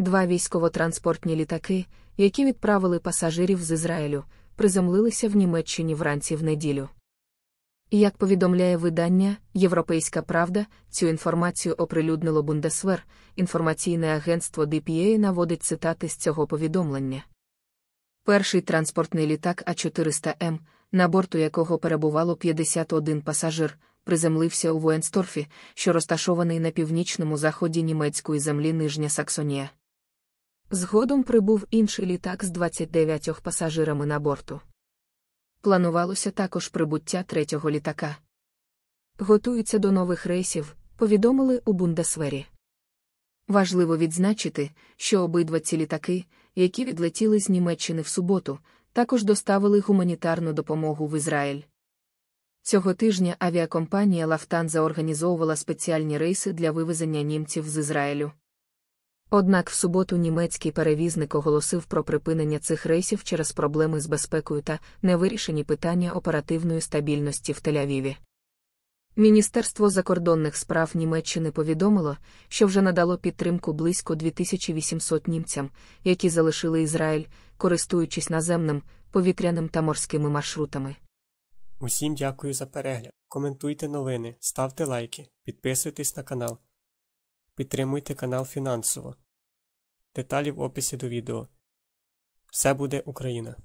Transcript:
Два військово-транспортні літаки, які відправили пасажирів з Ізраїлю, приземлилися в Німеччині вранці в неділю. Як повідомляє видання Європейська Правда, цю інформацію оприлюднило Бундесвер, інформаційне агентство DPA наводить цитати з цього повідомлення. Перший транспортний літак А400М, на борту якого перебувало 51 пасажир, приземлився у Военсторфі, що розташований на північному заході німецької землі Нижня Саксонія. Згодом прибув інший літак з 29 пасажирами на борту. Планувалося також прибуття третього літака. Готуються до нових рейсів, повідомили у Бундесвері. Важливо відзначити, що обидва ці літаки, які відлетіли з Німеччини в суботу, також доставили гуманітарну допомогу в Ізраїль. Цього тижня авіакомпанія Лафтан заорганізовувала спеціальні рейси для вивезення німців з Ізраїлю. Однак в суботу німецький перевізник оголосив про припинення цих рейсів через проблеми з безпекою та невирішені питання оперативної стабільності в Тель-Авіві. Міністерство закордонних справ Німеччини повідомило, що вже надало підтримку близько 2800 німцям, які залишили Ізраїль, користуючись наземним, повітряним та морськими маршрутами. Усім дякую за перегляд. Коментуйте новини, ставте лайки, підписуйтесь на канал. Підтримуйте канал фінансово. Деталі в описі до відео. Все буде Україна!